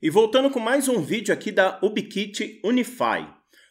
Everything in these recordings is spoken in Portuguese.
E voltando com mais um vídeo aqui da Ubikit Unify.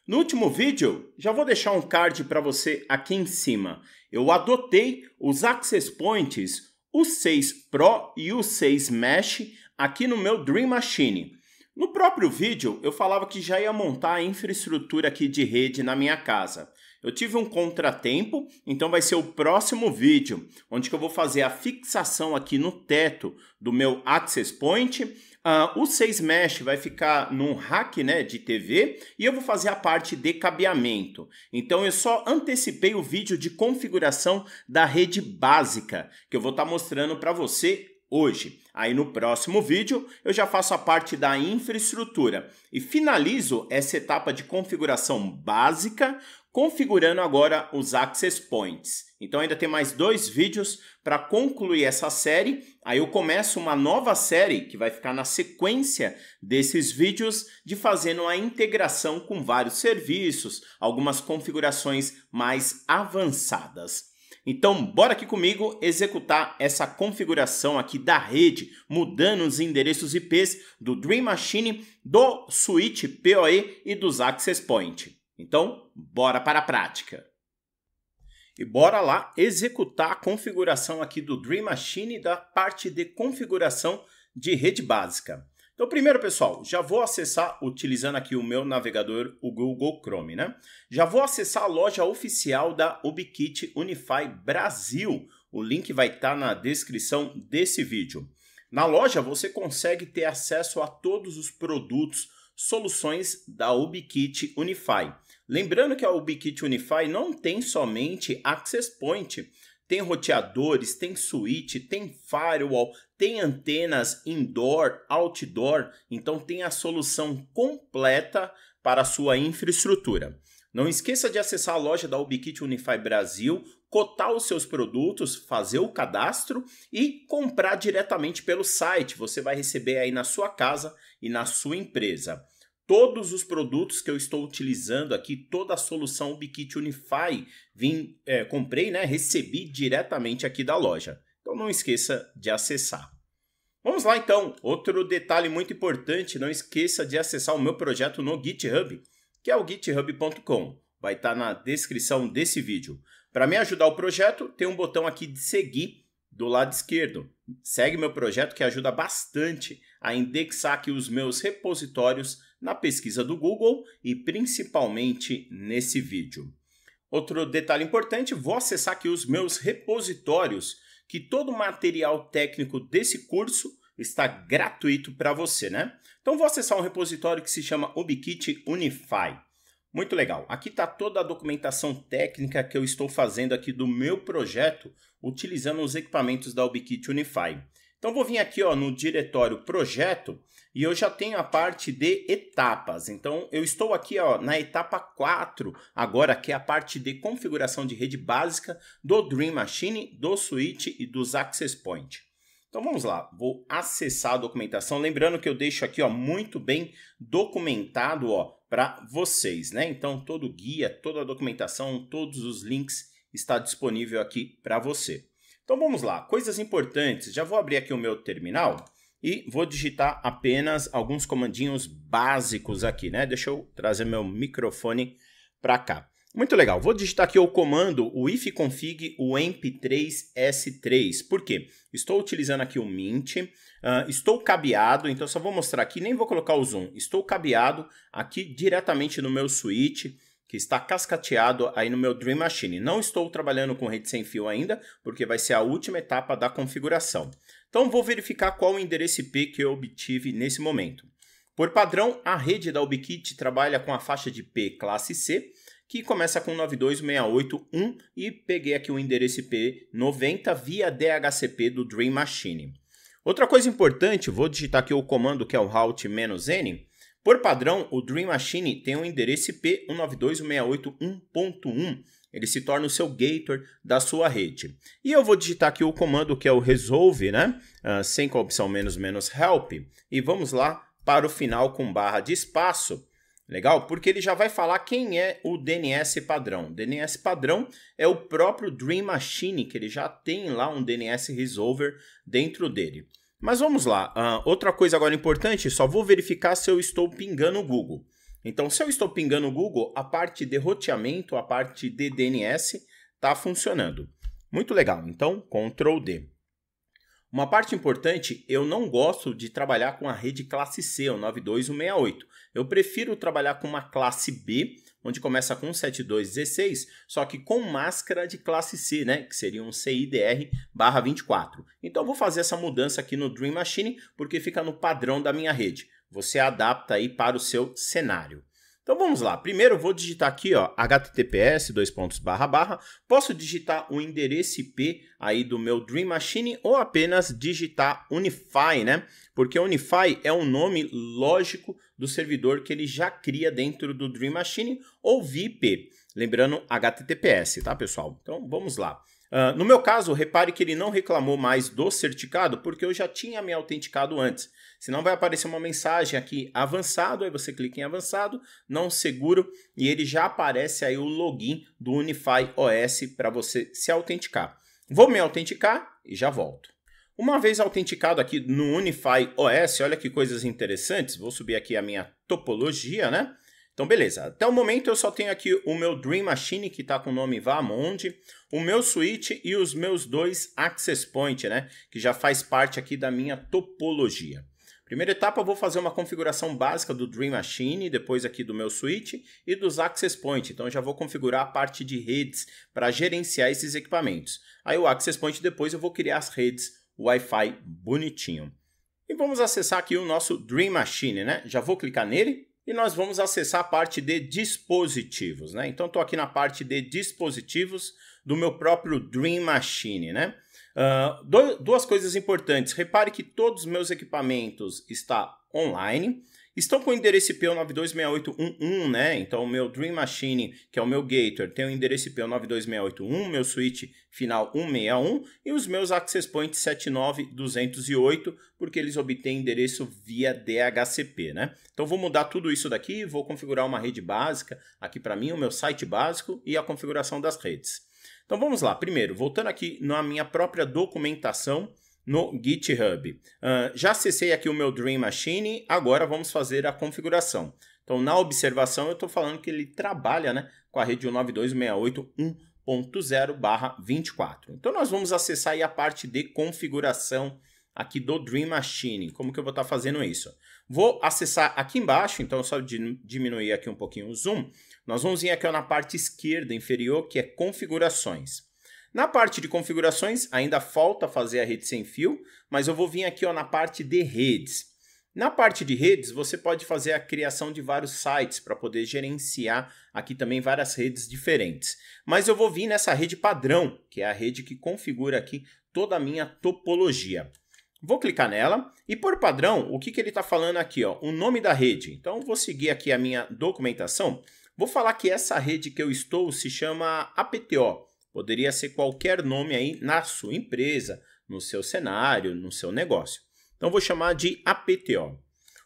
No último vídeo, já vou deixar um card para você aqui em cima. Eu adotei os access points o 6 Pro e o 6 Mesh aqui no meu Dream Machine. No próprio vídeo, eu falava que já ia montar a infraestrutura aqui de rede na minha casa. Eu tive um contratempo, então vai ser o próximo vídeo, onde eu vou fazer a fixação aqui no teto do meu access point Uh, o 6 Mesh vai ficar num rack né, de TV e eu vou fazer a parte de cabeamento. Então eu só antecipei o vídeo de configuração da rede básica que eu vou estar tá mostrando para você hoje. Aí no próximo vídeo eu já faço a parte da infraestrutura e finalizo essa etapa de configuração básica configurando agora os access points. Então ainda tem mais dois vídeos para concluir essa série. Aí eu começo uma nova série que vai ficar na sequência desses vídeos de fazendo a integração com vários serviços, algumas configurações mais avançadas. Então, bora aqui comigo executar essa configuração aqui da rede, mudando os endereços IPs do Dream Machine, do Switch PoE e dos Access Point. Então, bora para a prática. E bora lá executar a configuração aqui do Dream Machine da parte de configuração de rede básica. Então, primeiro, pessoal, já vou acessar, utilizando aqui o meu navegador, o Google Chrome, né? Já vou acessar a loja oficial da Ubikit Unify Brasil. O link vai estar tá na descrição desse vídeo. Na loja, você consegue ter acesso a todos os produtos, soluções da UbiKit Unify. Lembrando que a UbiKit Unify não tem somente Access Point, tem roteadores, tem switch, tem firewall, tem antenas indoor, outdoor, então tem a solução completa para a sua infraestrutura. Não esqueça de acessar a loja da Ubikit Unify Brasil, cotar os seus produtos, fazer o cadastro e comprar diretamente pelo site. Você vai receber aí na sua casa e na sua empresa. Todos os produtos que eu estou utilizando aqui, toda a solução Ubikit Unify, vim, é, comprei, né, recebi diretamente aqui da loja. Então não esqueça de acessar. Vamos lá então, outro detalhe muito importante, não esqueça de acessar o meu projeto no GitHub que é o github.com. Vai estar tá na descrição desse vídeo. Para me ajudar o projeto, tem um botão aqui de seguir do lado esquerdo. Segue meu projeto que ajuda bastante a indexar aqui os meus repositórios na pesquisa do Google e principalmente nesse vídeo. Outro detalhe importante, vou acessar aqui os meus repositórios, que todo o material técnico desse curso está gratuito para você, né? Então vou acessar um repositório que se chama Ubikit Unify. Muito legal. Aqui está toda a documentação técnica que eu estou fazendo aqui do meu projeto utilizando os equipamentos da Ubikit Unify. Então vou vir aqui ó, no diretório projeto e eu já tenho a parte de etapas. Então eu estou aqui ó, na etapa 4, agora que é a parte de configuração de rede básica do Dream Machine, do Switch e dos Access Point. Então vamos lá, vou acessar a documentação, lembrando que eu deixo aqui ó, muito bem documentado ó, para vocês, né? Então todo o guia, toda a documentação, todos os links está disponível aqui para você. Então vamos lá, coisas importantes, já vou abrir aqui o meu terminal e vou digitar apenas alguns comandinhos básicos aqui, né? Deixa eu trazer meu microfone para cá. Muito legal. Vou digitar aqui o comando o ifconfig o emp3s3. Por quê? Estou utilizando aqui o mint, uh, estou cabeado, então só vou mostrar aqui, nem vou colocar o zoom. Estou cabeado aqui diretamente no meu switch, que está cascateado aí no meu Dream Machine. Não estou trabalhando com rede sem fio ainda, porque vai ser a última etapa da configuração. Então vou verificar qual o endereço IP que eu obtive nesse momento. Por padrão, a rede da UbiKit trabalha com a faixa de IP classe C, que começa com 92681 e peguei aqui o endereço IP 90 via DHCP do Dream Machine. Outra coisa importante, vou digitar aqui o comando que é o route-n. Por padrão, o Dream Machine tem um endereço IP 192.168.1.1. Ele se torna o seu gator da sua rede. E eu vou digitar aqui o comando que é o resolve, né? Uh, sem com a opção menos menos help. E vamos lá para o final com barra de espaço. Legal? Porque ele já vai falar quem é o DNS padrão. O DNS padrão é o próprio Dream Machine, que ele já tem lá um DNS Resolver dentro dele. Mas vamos lá, uh, outra coisa agora importante, só vou verificar se eu estou pingando o Google. Então, se eu estou pingando o Google, a parte de roteamento, a parte de DNS, está funcionando. Muito legal, então, Ctrl D. Uma parte importante, eu não gosto de trabalhar com a rede classe C, o 92168. Eu prefiro trabalhar com uma classe B, onde começa com 7216, só que com máscara de classe C, né, que seria um CIDR/24. barra Então vou fazer essa mudança aqui no Dream Machine porque fica no padrão da minha rede. Você adapta aí para o seu cenário. Então vamos lá. Primeiro vou digitar aqui, ó, https dois pontos barra barra. Posso digitar o endereço IP aí do meu Dream Machine ou apenas digitar Unify, né? Porque Unify é um nome lógico do servidor que ele já cria dentro do Dream Machine ou VIP. Lembrando https, tá, pessoal? Então vamos lá. Ah, no meu caso, repare que ele não reclamou mais do certificado, porque eu já tinha me autenticado antes. Senão vai aparecer uma mensagem aqui avançado, aí você clica em avançado, não seguro, e ele já aparece aí o login do Unify OS para você se autenticar. Vou me autenticar e já volto. Uma vez autenticado aqui no Unify OS, olha que coisas interessantes, vou subir aqui a minha topologia, né? Então, beleza. Até o momento eu só tenho aqui o meu Dream Machine, que está com o nome Vamonde, o meu Switch e os meus dois Access Point, né? Que já faz parte aqui da minha topologia. Primeira etapa, eu vou fazer uma configuração básica do Dream Machine, depois aqui do meu switch e dos Access Point. Então, já vou configurar a parte de redes para gerenciar esses equipamentos. Aí, o Access Point, depois eu vou criar as redes Wi-Fi bonitinho. E vamos acessar aqui o nosso Dream Machine, né? Já vou clicar nele e nós vamos acessar a parte de dispositivos, né? Então, estou aqui na parte de dispositivos do meu próprio Dream Machine, né? Uh, ah, do, duas coisas importantes. Repare que todos os meus equipamentos estão online estão com o endereço IP 926811, né? Então, o meu Dream Machine, que é o meu Gator, tem o endereço IP 926811, meu switch final 161 e os meus access points 79208, porque eles obtêm endereço via DHCP, né? Então, vou mudar tudo isso daqui, vou configurar uma rede básica aqui para mim, o meu site básico e a configuração das redes. Então, vamos lá. Primeiro, voltando aqui na minha própria documentação, no GitHub. Uh, já acessei aqui o meu Dream Machine, agora vamos fazer a configuração. Então, na observação, eu estou falando que ele trabalha né, com a rede 192.168.1.0/24. Então, nós vamos acessar a parte de configuração aqui do Dream Machine. Como que eu vou estar tá fazendo isso? Vou acessar aqui embaixo, então só diminuir aqui um pouquinho o zoom. Nós vamos vir aqui ó, na parte esquerda inferior, que é configurações. Na parte de configurações, ainda falta fazer a rede sem fio, mas eu vou vir aqui ó, na parte de redes. Na parte de redes, você pode fazer a criação de vários sites para poder gerenciar aqui também várias redes diferentes. Mas eu vou vir nessa rede padrão, que é a rede que configura aqui toda a minha topologia. Vou clicar nela e por padrão, o que, que ele está falando aqui? Ó, o nome da rede. Então vou seguir aqui a minha documentação. Vou falar que essa rede que eu estou se chama APTO, Poderia ser qualquer nome aí na sua empresa, no seu cenário, no seu negócio. Então vou chamar de APTO.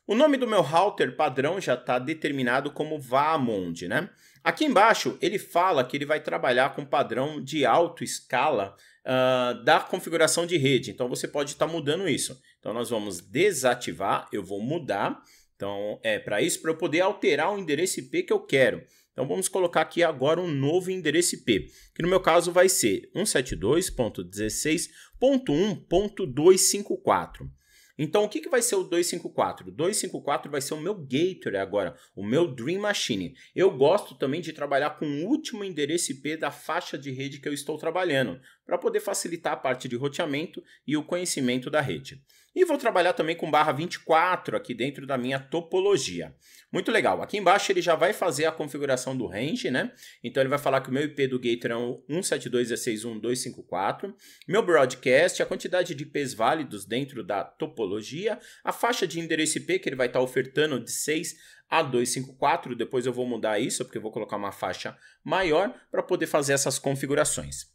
O nome do meu router padrão já está determinado como VAMOND, né? Aqui embaixo ele fala que ele vai trabalhar com padrão de alto escala uh, da configuração de rede. Então você pode estar tá mudando isso. Então nós vamos desativar, eu vou mudar. Então é para isso para eu poder alterar o endereço IP que eu quero. Então vamos colocar aqui agora um novo endereço IP, que no meu caso vai ser 172.16.1.254. Então, o que, que vai ser o 254? 254 vai ser o meu gateway agora, o meu Dream Machine. Eu gosto também de trabalhar com o último endereço IP da faixa de rede que eu estou trabalhando, para poder facilitar a parte de roteamento e o conhecimento da rede. E vou trabalhar também com barra 24 aqui dentro da minha topologia. Muito legal. Aqui embaixo ele já vai fazer a configuração do range, né? Então ele vai falar que o meu IP do Gator é 172.16.1.254, meu broadcast, a quantidade de IPs válidos dentro da topologia, a faixa de endereço IP que ele vai estar tá ofertando de 6 a 254, depois eu vou mudar isso, porque eu vou colocar uma faixa maior para poder fazer essas configurações.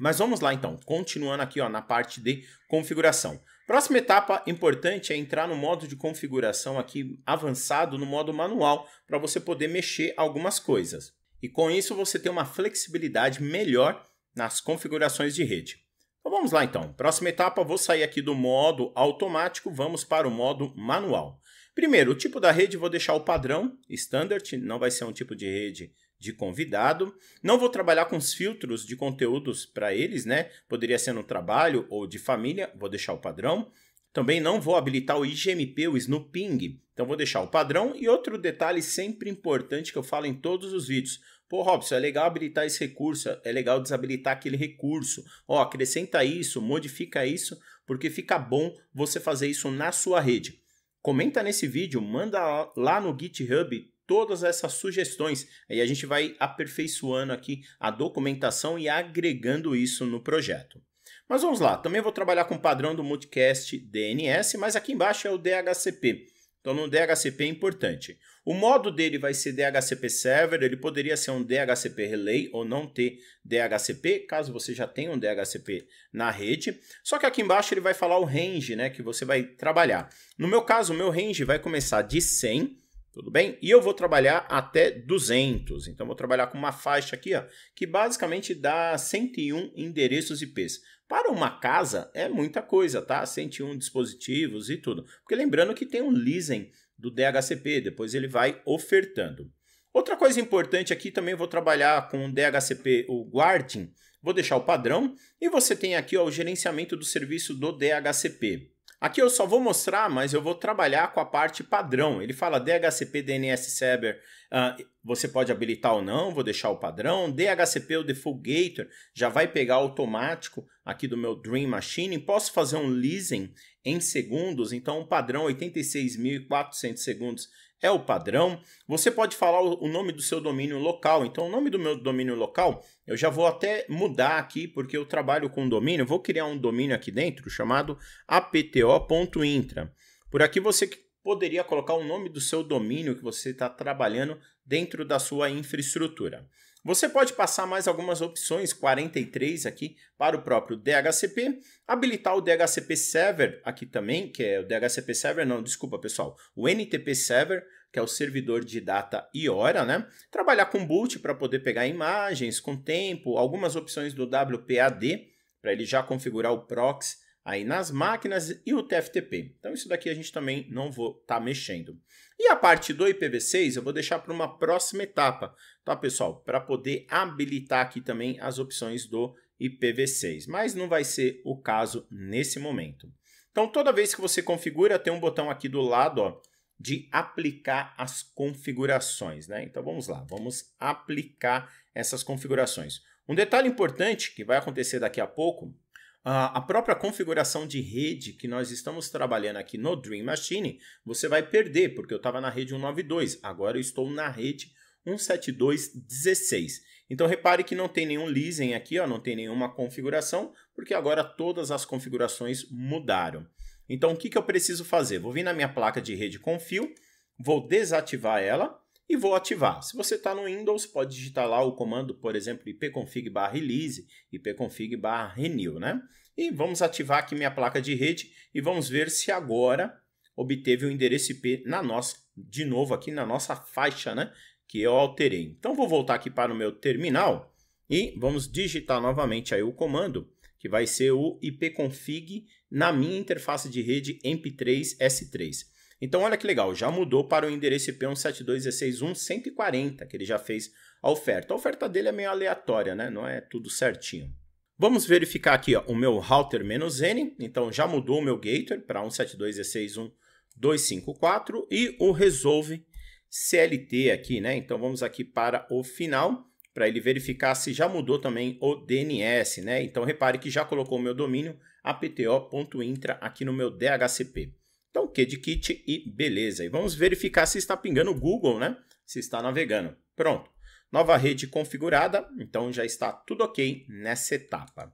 Mas vamos lá então, continuando aqui ó, na parte de configuração. Próxima etapa importante é entrar no modo de configuração aqui avançado, no modo manual, para você poder mexer algumas coisas. E com isso você tem uma flexibilidade melhor nas configurações de rede. Então vamos lá então. Próxima etapa, vou sair aqui do modo automático, vamos para o modo manual. Primeiro, o tipo da rede vou deixar o padrão, standard, não vai ser um tipo de rede de convidado. Não vou trabalhar com os filtros de conteúdos para eles, né? Poderia ser no trabalho ou de família, vou deixar o padrão. Também não vou habilitar o IGMP, o Snooping, então vou deixar o padrão. E outro detalhe sempre importante que eu falo em todos os vídeos. Pô, Robson, é legal habilitar esse recurso, é legal desabilitar aquele recurso. Ó, acrescenta isso, modifica isso, porque fica bom você fazer isso na sua rede. Comenta nesse vídeo, manda lá no GitHub todas essas sugestões. aí a gente vai aperfeiçoando aqui a documentação e agregando isso no projeto. Mas vamos lá, também vou trabalhar com o padrão do Multicast DNS, mas aqui embaixo é o DHCP. Então, no DHCP é importante. O modo dele vai ser DHCP Server, ele poderia ser um DHCP Relay ou não ter DHCP, caso você já tenha um DHCP na rede. Só que aqui embaixo ele vai falar o range né, que você vai trabalhar. No meu caso, o meu range vai começar de 100 tudo bem? E eu vou trabalhar até 200. Então, vou trabalhar com uma faixa aqui, ó, que basicamente dá 101 endereços IPs. Para uma casa, é muita coisa, tá? 101 dispositivos e tudo. Porque lembrando que tem um leasing do DHCP, depois ele vai ofertando. Outra coisa importante aqui, também vou trabalhar com o DHCP, o Guardian, vou deixar o padrão, e você tem aqui ó, o gerenciamento do serviço do DHCP. Aqui eu só vou mostrar, mas eu vou trabalhar com a parte padrão. Ele fala DHCP, DNS Server, uh, ah, você pode habilitar ou não, vou deixar o padrão. DHCP, o Default Gator, já vai pegar automático aqui do meu Dream Machine. Posso fazer um leasing em segundos, então o um padrão 86.400 segundos é o padrão. Você pode falar o nome do seu domínio local. Então, o nome do meu domínio local, eu já vou até mudar aqui, porque eu trabalho com domínio. Vou criar um domínio aqui dentro chamado apto.intra. Por aqui você poderia colocar o nome do seu domínio que você está trabalhando dentro da sua infraestrutura. Você pode passar mais algumas opções, 43 aqui, para o próprio DHCP, habilitar o DHCP Server aqui também, que é o DHCP Server, não, desculpa pessoal, o NTP Server, que é o servidor de data e hora, né? Trabalhar com boot para poder pegar imagens com tempo, algumas opções do WPAD, para ele já configurar o proxy aí nas máquinas e o TFTP. Então isso daqui a gente também não vou estar tá mexendo. E a parte do IPv6 eu vou deixar para uma próxima etapa, tá pessoal? Para poder habilitar aqui também as opções do IPv6, mas não vai ser o caso nesse momento. Então toda vez que você configura, tem um botão aqui do lado ó, de aplicar as configurações, né? Então vamos lá, vamos aplicar essas configurações. Um detalhe importante que vai acontecer daqui a pouco ah, a própria configuração de rede que nós estamos trabalhando aqui no Dream Machine, você vai perder, porque eu estava na rede 192, agora eu estou na rede 172.16. Então repare que não tem nenhum leasing aqui, ó, não tem nenhuma configuração, porque agora todas as configurações mudaram. Então o que, que eu preciso fazer? Vou vir na minha placa de rede com fio, vou desativar ela, e vou ativar. Se você está no Windows, pode digitar lá o comando, por exemplo, ipconfig release, ipconfig renew, né? E vamos ativar aqui minha placa de rede e vamos ver se agora obteve o endereço IP na nossa, de novo aqui na nossa faixa, né? Que eu alterei. Então vou voltar aqui para o meu terminal e vamos digitar novamente aí o comando que vai ser o ipconfig na minha interface de rede MP3S3. Então olha que legal, já mudou para o endereço IP 172.16.1.140, que ele já fez a oferta. A oferta dele é meio aleatória, né? não é tudo certinho. Vamos verificar aqui ó, o meu router "-n", então já mudou o meu gateway para 172.16.1.254 e o resolve CLT aqui, né? Então vamos aqui para o final, para ele verificar se já mudou também o DNS, né? Então repare que já colocou o meu domínio apto.intra aqui no meu DHCP. Então, QDKit e beleza. E vamos verificar se está pingando o Google, né? Se está navegando. Pronto. Nova rede configurada, então já está tudo ok nessa etapa.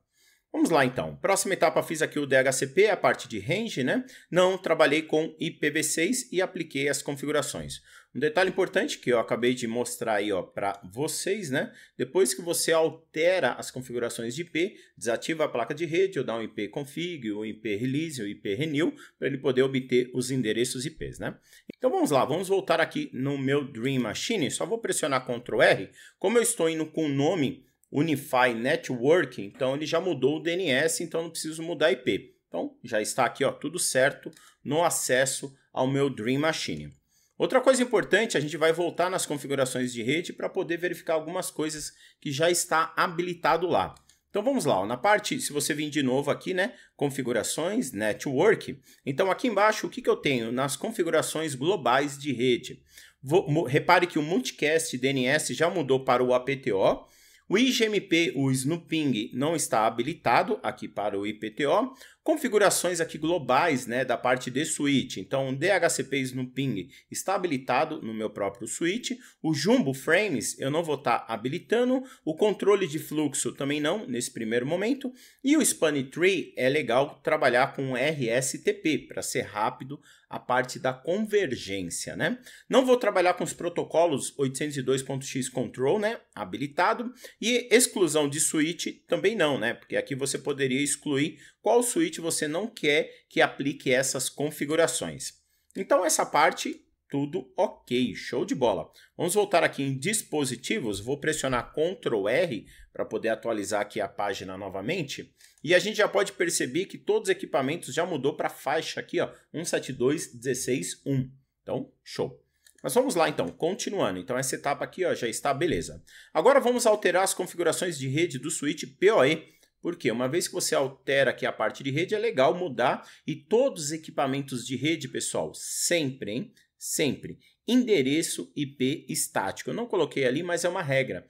Vamos lá então. Próxima etapa fiz aqui o DHCP, a parte de range, né? Não trabalhei com IPv6 e apliquei as configurações. Um detalhe importante que eu acabei de mostrar aí para vocês, né? Depois que você altera as configurações de IP, desativa a placa de rede, ou dá um IP config, ou IP release, ou IP renew, para ele poder obter os endereços IPs, né? Então vamos lá, vamos voltar aqui no meu Dream Machine. Só vou pressionar Ctrl R. Como eu estou indo com o nome Unify Network, então ele já mudou o DNS, então não preciso mudar IP. Então já está aqui ó, tudo certo no acesso ao meu Dream Machine. Outra coisa importante, a gente vai voltar nas configurações de rede para poder verificar algumas coisas que já está habilitado lá. Então vamos lá, ó, na parte, se você vir de novo aqui, né, configurações, network. Então aqui embaixo, o que, que eu tenho nas configurações globais de rede? Vou, repare que o multicast DNS já mudou para o APTO, o IGMP, o Snooping, não está habilitado aqui para o IPTO. Configurações aqui globais né, da parte de switch. Então, o DHCP Snooping está habilitado no meu próprio switch. O Jumbo Frames eu não vou estar tá habilitando. O controle de fluxo também não, nesse primeiro momento. E o Span Tree é legal trabalhar com RSTP para ser rápido a parte da convergência, né? Não vou trabalhar com os protocolos 802.x control, né, habilitado, e exclusão de suíte também não, né? Porque aqui você poderia excluir qual suíte você não quer que aplique essas configurações. Então essa parte tudo ok, show de bola. Vamos voltar aqui em dispositivos, vou pressionar Ctrl R para poder atualizar aqui a página novamente. E a gente já pode perceber que todos os equipamentos já mudou para a faixa aqui, ó, 172161. Então, show. Mas vamos lá então, continuando. Então essa etapa aqui ó, já está beleza. Agora vamos alterar as configurações de rede do switch PoE Por quê? uma vez que você altera aqui a parte de rede, é legal mudar e todos os equipamentos de rede, pessoal, sempre, hein? Sempre. Endereço IP estático. Eu não coloquei ali, mas é uma regra.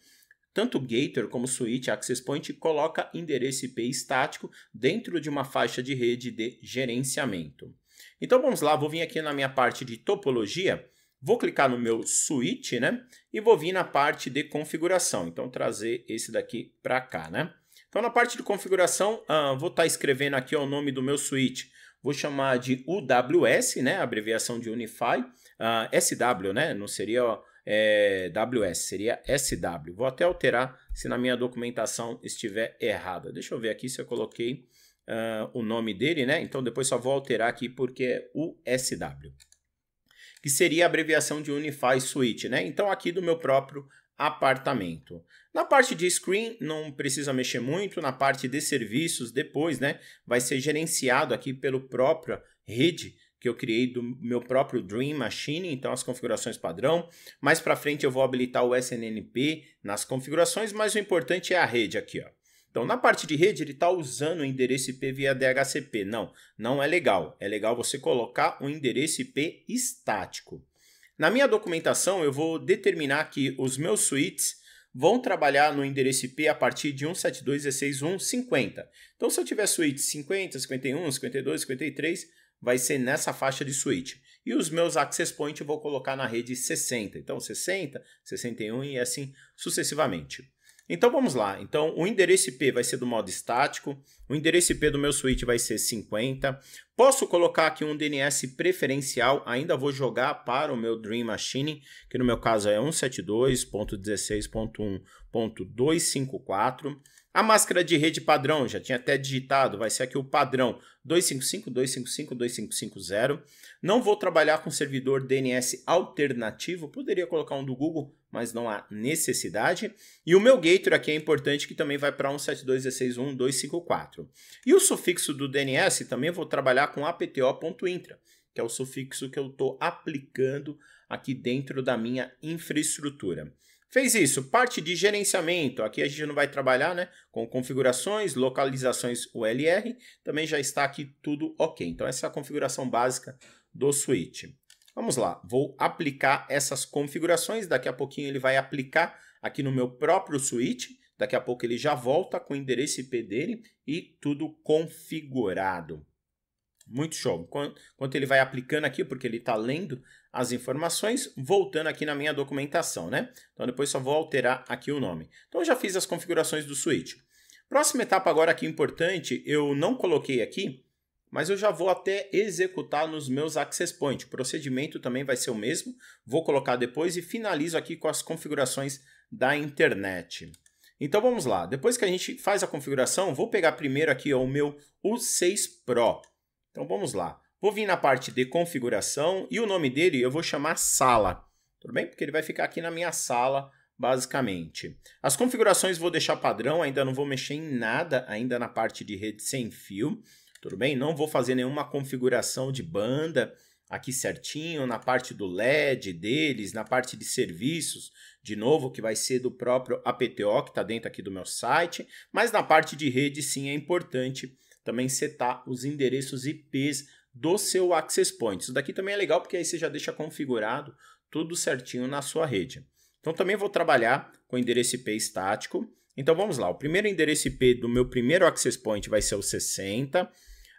Tanto o Gator como o Switch Access Point coloca endereço IP estático dentro de uma faixa de rede de gerenciamento. Então vamos lá, vou vir aqui na minha parte de topologia, vou clicar no meu switch, né? E vou vir na parte de configuração. Então trazer esse daqui para cá, né? Então na parte de configuração, ah, vou estar tá escrevendo aqui ó, o nome do meu switch. Vou chamar de UWS, né? Abreviação de Unify. Ah, SW, né? Não seria ó, é, WS, seria SW. Vou até alterar se na minha documentação estiver errada. Deixa eu ver aqui se eu coloquei uh, o nome dele, né? Então depois só vou alterar aqui porque é USW, que seria a abreviação de Unify Suite, né? Então aqui do meu próprio apartamento. Na parte de screen não precisa mexer muito, na parte de serviços depois, né, vai ser gerenciado aqui pelo própria rede que eu criei do meu próprio Dream Machine, então as configurações padrão. Mais para frente eu vou habilitar o SNNP nas configurações, mas o importante é a rede aqui, ó. Então, na parte de rede, ele está usando o endereço IP via DHCP. Não, não é legal. É legal você colocar um endereço IP estático. Na minha documentação, eu vou determinar que os meus suítes vão trabalhar no endereço IP a partir de 172.16.1.50. Então, se eu tiver suíte 50, 51, 52, 53, vai ser nessa faixa de switch. E os meus access point eu vou colocar na rede 60. Então 60, 61 e assim sucessivamente. Então vamos lá. Então o endereço IP vai ser do modo estático, o endereço IP do meu switch vai ser 50. Posso colocar aqui um DNS preferencial, ainda vou jogar para o meu Dream Machine, que no meu caso é 172.16.1.254. A máscara de rede padrão, já tinha até digitado, vai ser aqui o padrão 255, 255, 2550. Não vou trabalhar com servidor DNS alternativo, poderia colocar um do Google, mas não há necessidade. E o meu gateway aqui é importante que também vai para 172.16.1.254. E o sufixo do DNS também vou trabalhar com apto.intra, que é o sufixo que eu estou aplicando aqui dentro da minha infraestrutura. Fez isso, parte de gerenciamento, aqui a gente não vai trabalhar né, com configurações, localizações ULR, também já está aqui tudo ok. Então essa é a configuração básica do switch. Vamos lá, vou aplicar essas configurações, daqui a pouquinho ele vai aplicar aqui no meu próprio switch, daqui a pouco ele já volta com o endereço IP dele e tudo configurado. Muito show. Enquanto ele vai aplicando aqui, porque ele está lendo as informações, voltando aqui na minha documentação, né? Então depois só vou alterar aqui o nome. Então já fiz as configurações do switch. Próxima etapa agora aqui importante, eu não coloquei aqui, mas eu já vou até executar nos meus access points. O procedimento também vai ser o mesmo, vou colocar depois e finalizo aqui com as configurações da internet. Então vamos lá, depois que a gente faz a configuração, vou pegar primeiro aqui ó, o meu U6 Pro. Então vamos lá. Vou vir na parte de configuração e o nome dele eu vou chamar sala. Tudo bem? Porque ele vai ficar aqui na minha sala, basicamente. As configurações vou deixar padrão, ainda não vou mexer em nada, ainda na parte de rede sem fio. Tudo bem? Não vou fazer nenhuma configuração de banda aqui certinho, na parte do LED deles, na parte de serviços, de novo, que vai ser do próprio APTO, que está dentro aqui do meu site, mas na parte de rede sim é importante também setar os endereços IPs do seu access point. Isso daqui também é legal porque aí você já deixa configurado tudo certinho na sua rede. Então também vou trabalhar com endereço IP estático. Então vamos lá, o primeiro endereço IP do meu primeiro access point vai ser o 60. Uh,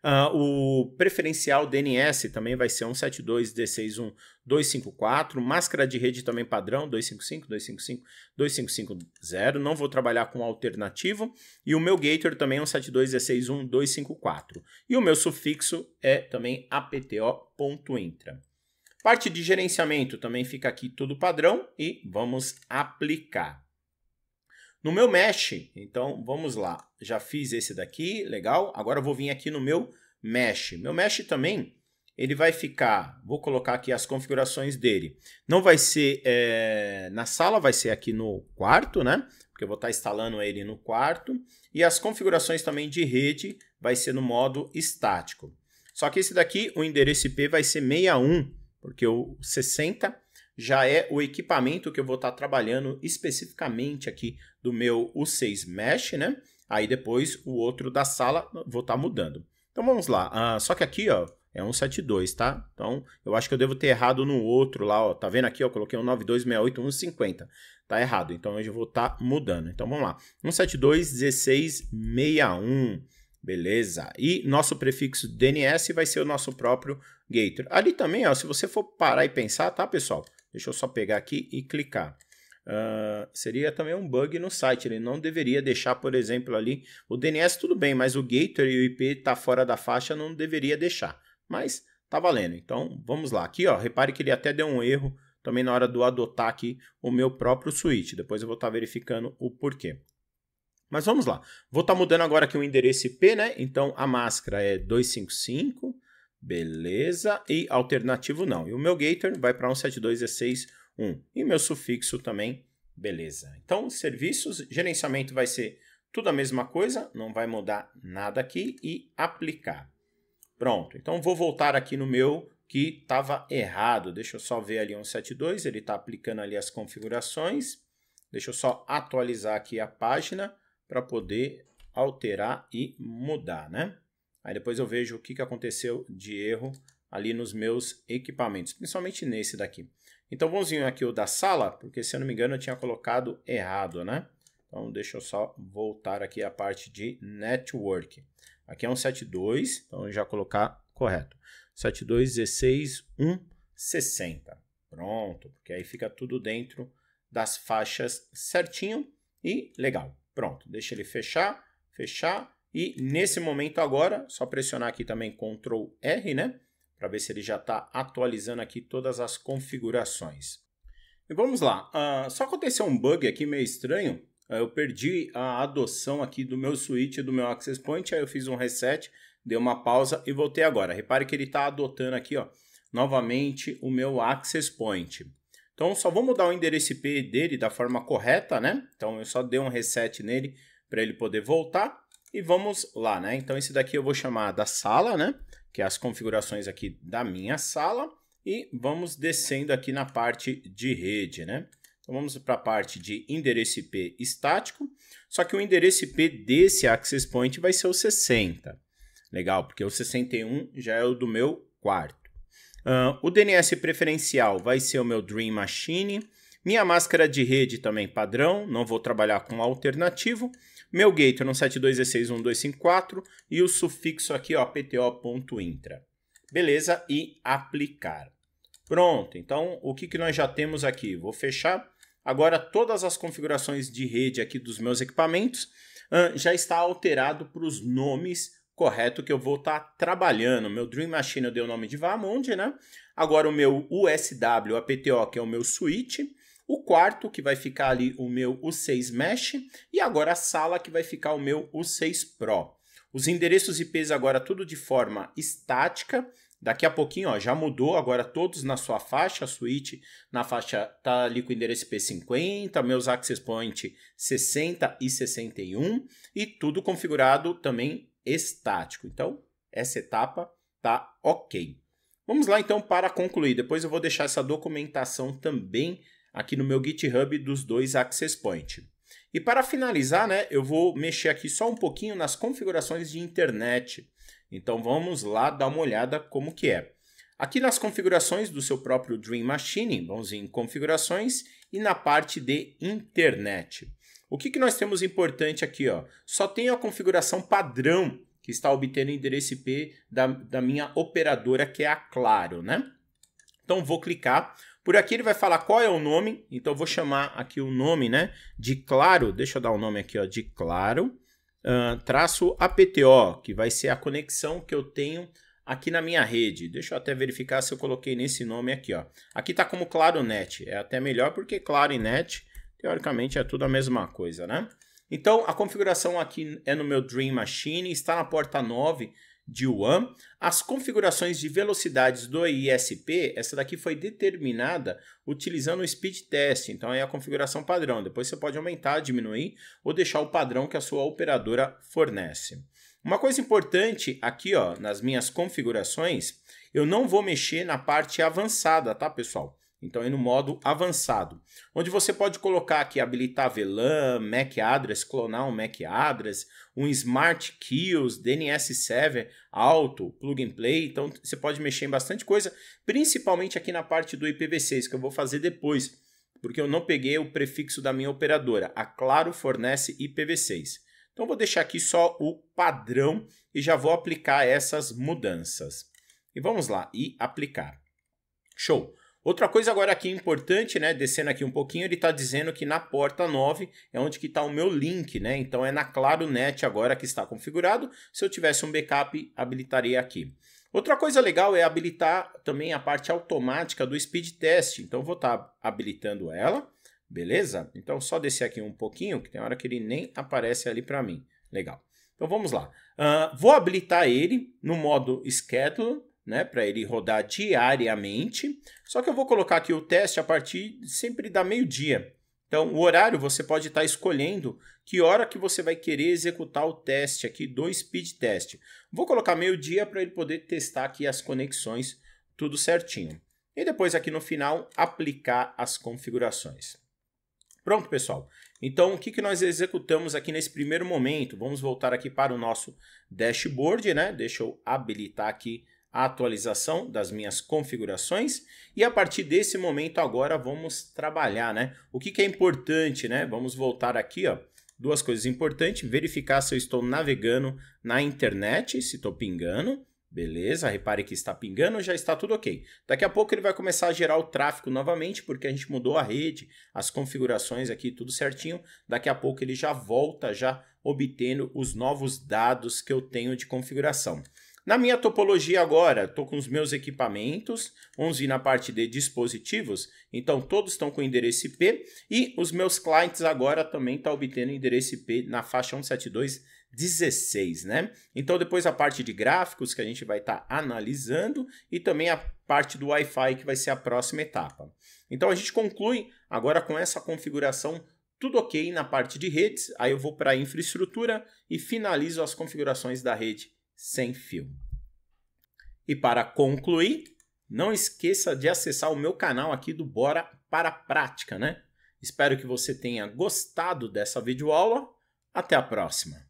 ah, o preferencial DNS também vai ser 172.16.1 254, máscara de rede também padrão, 255, 255, 2550. Não vou trabalhar com alternativo. E o meu gator também é 17216124. E o meu sufixo é também apto.intra. Parte de gerenciamento também fica aqui tudo padrão e vamos aplicar. No meu mesh, então vamos lá. Já fiz esse daqui, legal. Agora eu vou vir aqui no meu mesh. Meu mesh também ele vai ficar, vou colocar aqui as configurações dele. Não vai ser é, na sala, vai ser aqui no quarto, né? Porque eu vou estar instalando ele no quarto. E as configurações também de rede vai ser no modo estático. Só que esse daqui, o endereço IP vai ser 61, porque o 60 já é o equipamento que eu vou estar trabalhando especificamente aqui do meu U6 Mesh, né? Aí depois o outro da sala vou estar mudando. Então vamos lá. Ah, só que aqui, ó, é 172, tá? Então, eu acho que eu devo ter errado no outro lá, ó. Tá vendo aqui, ó? Eu coloquei 19268 Tá errado. Então, eu vou estar tá mudando. Então, vamos lá. 1721661. Beleza? E nosso prefixo DNS vai ser o nosso próprio Gator. Ali também, ó, se você for parar e pensar, tá, pessoal? Deixa eu só pegar aqui e clicar. Uh, seria também um bug no site. Ele não deveria deixar, por exemplo, ali o DNS tudo bem, mas o Gator e o IP tá fora da faixa, não deveria deixar mas tá valendo. Então vamos lá. Aqui, ó, repare que ele até deu um erro também na hora do adotar aqui o meu próprio switch. Depois eu vou estar tá verificando o porquê. Mas vamos lá. Vou estar tá mudando agora aqui o endereço IP, né? Então a máscara é 255, beleza. E alternativo não. E o meu gator vai para 172161. E meu sufixo também, beleza. Então serviços, gerenciamento vai ser tudo a mesma coisa, não vai mudar nada aqui e aplicar. Pronto, então vou voltar aqui no meu que estava errado. Deixa eu só ver ali 172, ele está aplicando ali as configurações. Deixa eu só atualizar aqui a página para poder alterar e mudar, né? Aí depois eu vejo o que, que aconteceu de erro ali nos meus equipamentos, principalmente nesse daqui. Então vamos vir aqui o da sala, porque se eu não me engano eu tinha colocado errado, né? Então deixa eu só voltar aqui a parte de network. Aqui é um 72, então já colocar correto. 72, 16, 1, 60. Pronto, porque aí fica tudo dentro das faixas certinho e legal. Pronto, deixa ele fechar, fechar e nesse momento agora, só pressionar aqui também Ctrl R, né? Para ver se ele já está atualizando aqui todas as configurações. E vamos lá, uh, só aconteceu um bug aqui meio estranho, eu perdi a adoção aqui do meu switch, do meu access point, aí eu fiz um reset, dei uma pausa e voltei agora. Repare que ele está adotando aqui, ó, novamente o meu access point. Então, só vou mudar o endereço IP dele da forma correta, né? Então, eu só dei um reset nele para ele poder voltar e vamos lá, né? Então, esse daqui eu vou chamar da sala, né? Que é as configurações aqui da minha sala e vamos descendo aqui na parte de rede, né? Então vamos para a parte de endereço IP estático, só que o endereço IP desse access point vai ser o 60. Legal, porque o 61 já é o do meu quarto. Uh, o DNS preferencial vai ser o meu Dream Machine. Minha máscara de rede também padrão, não vou trabalhar com alternativo. Meu gate é no 72161254 e o sufixo aqui, ó, pto.intra. Beleza, e aplicar. Pronto, então o que, que nós já temos aqui? Vou fechar agora todas as configurações de rede aqui dos meus equipamentos ah, já está alterado para os nomes correto que eu vou estar tá trabalhando. Meu Dream Machine eu dei o nome de Vamonde, né? Agora o meu USW, APTO, que é o meu switch. O quarto, que vai ficar ali o meu U6 Mesh. E agora a sala, que vai ficar o meu U6 Pro. Os endereços IPs agora tudo de forma estática. Daqui a pouquinho, ó, já mudou, agora todos na sua faixa, a suíte na faixa tá ali com o endereço P50, meus access point 60 e 61 e tudo configurado também estático. Então, essa etapa tá OK. Vamos lá então para concluir. Depois eu vou deixar essa documentação também aqui no meu GitHub dos dois access point. E para finalizar, né, eu vou mexer aqui só um pouquinho nas configurações de internet então vamos lá dar uma olhada como que é. Aqui nas configurações do seu próprio Dream Machine, vamos em configurações e na parte de internet. O que, que nós temos importante aqui? Ó? Só tem a configuração padrão que está obtendo o endereço IP da, da minha operadora, que é a Claro, né? Então vou clicar. Por aqui ele vai falar qual é o nome, então vou chamar aqui o nome, né, de Claro. Deixa eu dar o um nome aqui, ó, de Claro uh, traço APTO, que vai ser a conexão que eu tenho aqui na minha rede. Deixa eu até verificar se eu coloquei nesse nome aqui. Ó. Aqui está como Net. é até melhor porque Claro e Net, teoricamente, é tudo a mesma coisa, né? Então, a configuração aqui é no meu Dream Machine, está na porta 9, de UAM, as configurações de velocidades do ISP, essa daqui foi determinada utilizando o speed test, então é a configuração padrão. Depois você pode aumentar, diminuir ou deixar o padrão que a sua operadora fornece. Uma coisa importante aqui, ó, nas minhas configurações, eu não vou mexer na parte avançada, tá, pessoal? Então é no modo avançado, onde você pode colocar aqui habilitar VLAN, MAC address, clonar um MAC address, um Smart Kills, DNS Server alto, plug and play. Então você pode mexer em bastante coisa, principalmente aqui na parte do IPv6, que eu vou fazer depois, porque eu não peguei o prefixo da minha operadora. A Claro fornece IPv6. Então vou deixar aqui só o padrão e já vou aplicar essas mudanças. E vamos lá e aplicar. Show. Outra coisa agora aqui importante, né, descendo aqui um pouquinho, ele está dizendo que na porta 9 é onde que está o meu link, né? Então é na Claro Net agora que está configurado. Se eu tivesse um backup, habilitaria aqui. Outra coisa legal é habilitar também a parte automática do speed test. Então vou estar tá habilitando ela, beleza? Então só descer aqui um pouquinho, que tem hora que ele nem aparece ali para mim. Legal. Então vamos lá. Uh, vou habilitar ele no modo schedule né, para ele rodar diariamente. Só que eu vou colocar aqui o teste a partir sempre da meio-dia. Então, o horário você pode estar tá escolhendo que hora que você vai querer executar o teste aqui do speed test. Vou colocar meio-dia para ele poder testar aqui as conexões, tudo certinho. E depois aqui no final, aplicar as configurações. Pronto, pessoal. Então, o que, que nós executamos aqui nesse primeiro momento? Vamos voltar aqui para o nosso dashboard, né? Deixa eu habilitar aqui a atualização das minhas configurações e a partir desse momento agora vamos trabalhar, né? O que, que é importante, né? Vamos voltar aqui, ó. Duas coisas importantes, verificar se eu estou navegando na internet, se estou pingando, Beleza, repare que está pingando, já está tudo ok. Daqui a pouco ele vai começar a gerar o tráfego novamente, porque a gente mudou a rede, as configurações aqui, tudo certinho. Daqui a pouco ele já volta, já obtendo os novos dados que eu tenho de configuração. Na minha topologia agora, estou com os meus equipamentos, 11 na parte de dispositivos, então todos estão com endereço IP, e os meus clientes agora também estão tá obtendo endereço IP na faixa 172.16, né? Então depois a parte de gráficos que a gente vai estar tá analisando e também a parte do Wi-Fi que vai ser a próxima etapa. Então a gente conclui agora com essa configuração tudo ok na parte de redes, aí eu vou para a infraestrutura e finalizo as configurações da rede sem fio. E para concluir, não esqueça de acessar o meu canal aqui do Bora para a Prática, né? Espero que você tenha gostado dessa videoaula. Até a próxima!